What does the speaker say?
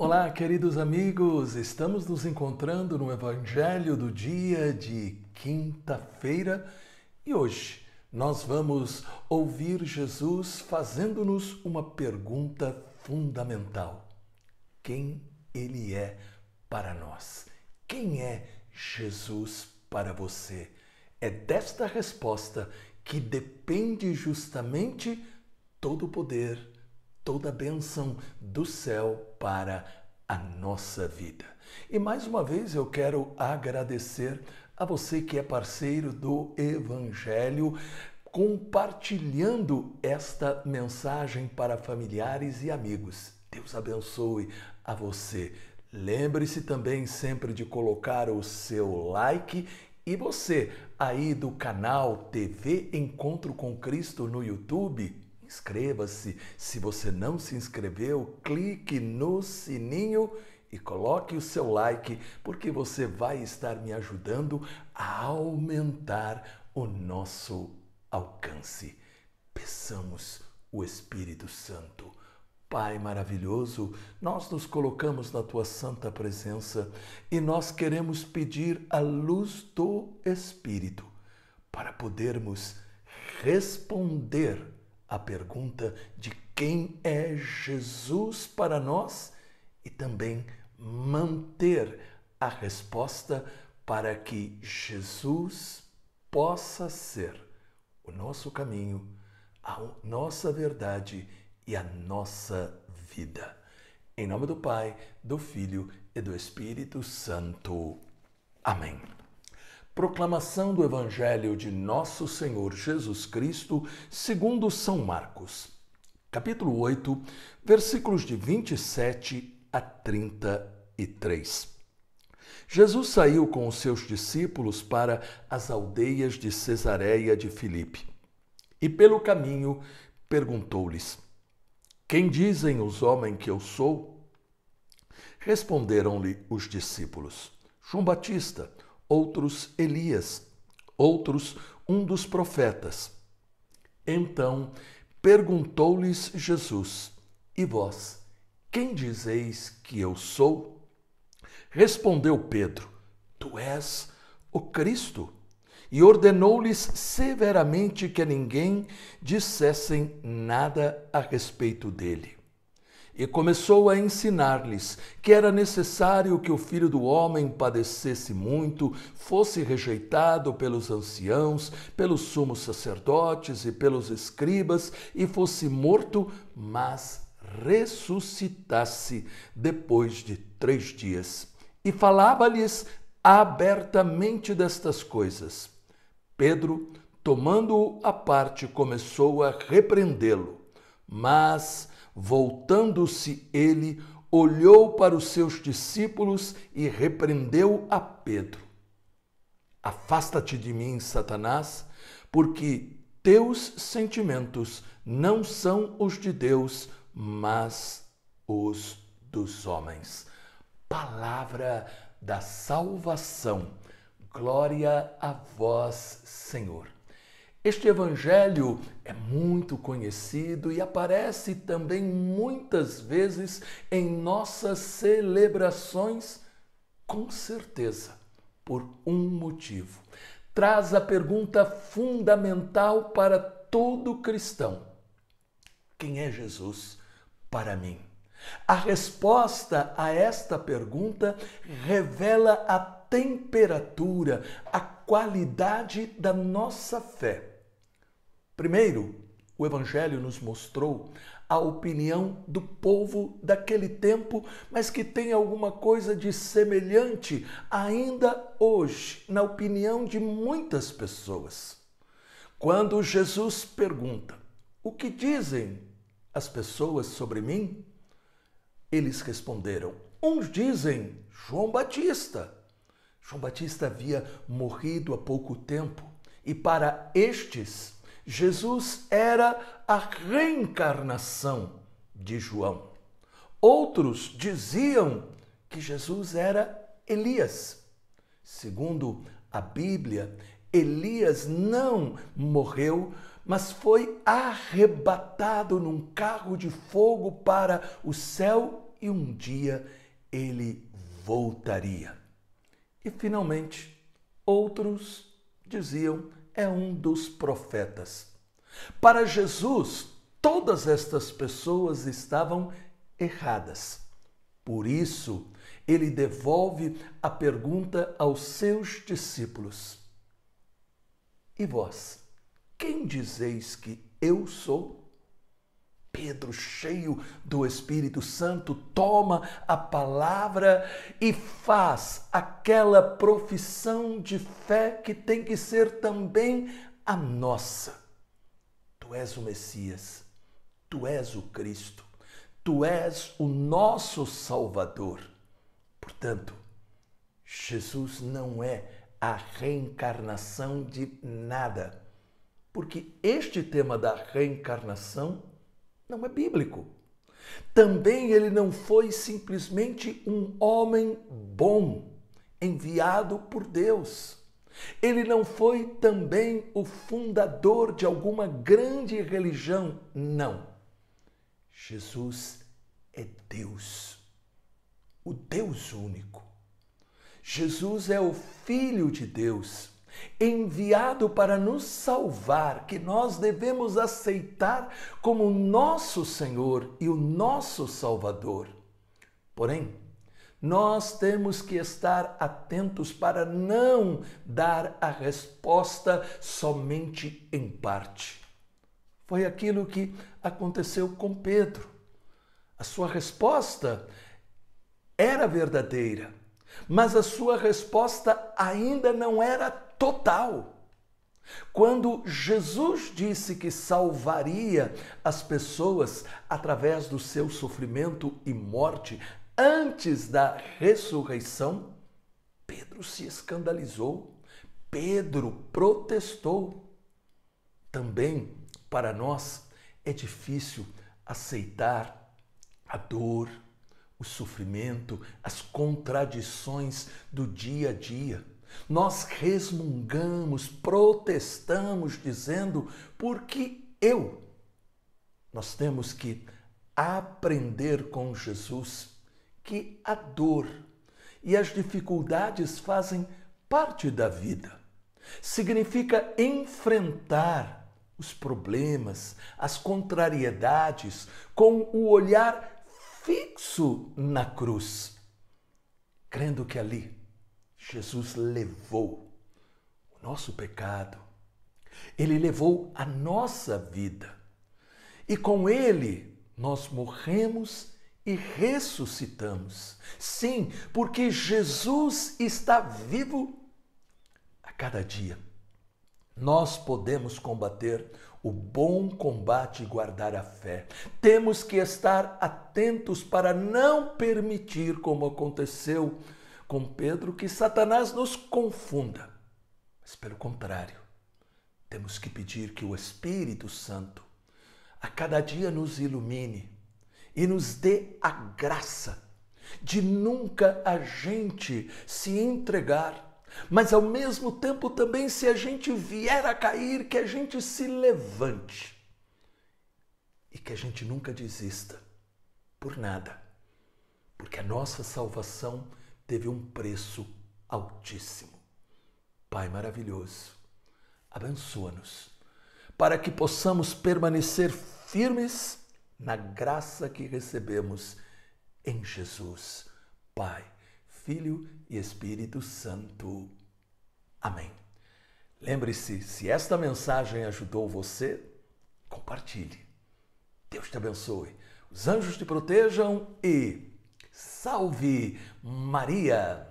Olá, queridos amigos, estamos nos encontrando no Evangelho do dia de quinta-feira e hoje nós vamos ouvir Jesus fazendo-nos uma pergunta fundamental: Quem Ele é para nós? Quem é Jesus para você? É desta resposta que depende justamente todo o poder, toda a bênção do céu para a nossa vida. E mais uma vez eu quero agradecer a você que é parceiro do Evangelho, compartilhando esta mensagem para familiares e amigos. Deus abençoe a você. Lembre-se também sempre de colocar o seu like e você aí do canal TV Encontro com Cristo no YouTube, inscreva-se. Se você não se inscreveu, clique no sininho e coloque o seu like, porque você vai estar me ajudando a aumentar o nosso alcance. Peçamos o Espírito Santo. Pai maravilhoso, nós nos colocamos na tua santa presença e nós queremos pedir a luz do Espírito para podermos responder a pergunta de quem é Jesus para nós e também manter a resposta para que Jesus possa ser o nosso caminho, a nossa verdade e a nossa vida. Em nome do Pai, do Filho e do Espírito Santo. Amém. Proclamação do Evangelho de Nosso Senhor Jesus Cristo, segundo São Marcos, capítulo 8, versículos de 27 a 33. Jesus saiu com os seus discípulos para as aldeias de Cesareia de Filipe. E pelo caminho perguntou-lhes: Quem dizem os homens que eu sou? Responderam-lhe os discípulos: João Batista, outros Elias, outros um dos profetas. Então perguntou-lhes Jesus: E vós, quem dizeis que eu sou? Respondeu Pedro: Tu és o Cristo. E ordenou-lhes severamente que a ninguém dissessem nada a respeito dele. E começou a ensinar-lhes que era necessário que o filho do homem padecesse muito, fosse rejeitado pelos anciãos, pelos sumos sacerdotes e pelos escribas, e fosse morto, mas ressuscitasse depois de três dias. E falava-lhes abertamente destas coisas. Pedro, tomando-o à parte, começou a repreendê-lo, mas Voltando-se ele, olhou para os seus discípulos e repreendeu a Pedro: Afasta-te de mim, Satanás, porque teus sentimentos não são os de Deus, mas os dos homens. Palavra da salvação. Glória a vós, Senhor. Este evangelho é muito conhecido e aparece também muitas vezes em nossas celebrações, com certeza, por um motivo. Traz a pergunta fundamental para todo cristão: Quem é Jesus para mim? A resposta a esta pergunta revela a temperatura, a qualidade da nossa fé Primeiro, o Evangelho nos mostrou a opinião do povo daquele tempo, mas que tem alguma coisa de semelhante ainda hoje, na opinião de muitas pessoas. Quando Jesus pergunta: O que dizem as pessoas sobre mim? Eles responderam: Uns dizem João Batista. João Batista havia morrido há pouco tempo e para estes Jesus era a reencarnação de João. Outros diziam que Jesus era Elias. Segundo a Bíblia, Elias não morreu, mas foi arrebatado num carro de fogo para o céu e um dia ele voltaria. E finalmente, outros diziam é um dos profetas. Para Jesus, todas estas pessoas estavam erradas. Por isso, ele devolve a pergunta aos seus discípulos: E vós, quem dizeis que eu sou? Pedro, cheio do Espírito Santo, toma a palavra e faz aquela profissão de fé que tem que ser também a nossa. Tu és o Messias, tu és o Cristo, tu és o nosso Salvador. Portanto, Jesus não é a reencarnação de nada, porque este tema da reencarnação não é bíblico. Também ele não foi simplesmente um homem bom enviado por Deus. Ele não foi também o fundador de alguma grande religião, não. Jesus é Deus, o Deus único. Jesus é o Filho de Deus enviado para nos salvar, que nós devemos aceitar como nosso Senhor e o nosso Salvador. Porém, nós temos que estar atentos para não dar a resposta somente em parte. Foi aquilo que aconteceu com Pedro. A sua resposta era verdadeira, mas a sua resposta ainda não era total. Quando Jesus disse que salvaria as pessoas através do seu sofrimento e morte antes da ressurreição, Pedro se escandalizou, Pedro protestou. Também para nós é difícil aceitar a dor, o sofrimento, as contradições do dia a dia. Nós resmungamos, protestamos, dizendo, porque eu? Nós temos que aprender com Jesus que a dor e as dificuldades fazem parte da vida. Significa enfrentar os problemas, as contrariedades, com o olhar fixo na cruz, crendo que ali Jesus levou o nosso pecado, ele levou a nossa vida, e com ele nós morremos e ressuscitamos. Sim, porque Jesus está vivo a cada dia. Nós podemos combater o bom combate e guardar a fé. Temos que estar atentos para não permitir, como aconteceu com Pedro que Satanás nos confunda, mas pelo contrário, temos que pedir que o Espírito Santo a cada dia nos ilumine e nos dê a graça de nunca a gente se entregar. Mas ao mesmo tempo também, se a gente vier a cair, que a gente se levante e que a gente nunca desista por nada, porque a nossa salvação teve um preço altíssimo. Pai maravilhoso, abençoa-nos para que possamos permanecer firmes na graça que recebemos em Jesus, Pai, Filho e Espírito Santo. Amém. Lembre-se, se esta mensagem ajudou você, compartilhe. Deus te abençoe, os anjos te protejam e Salve Maria!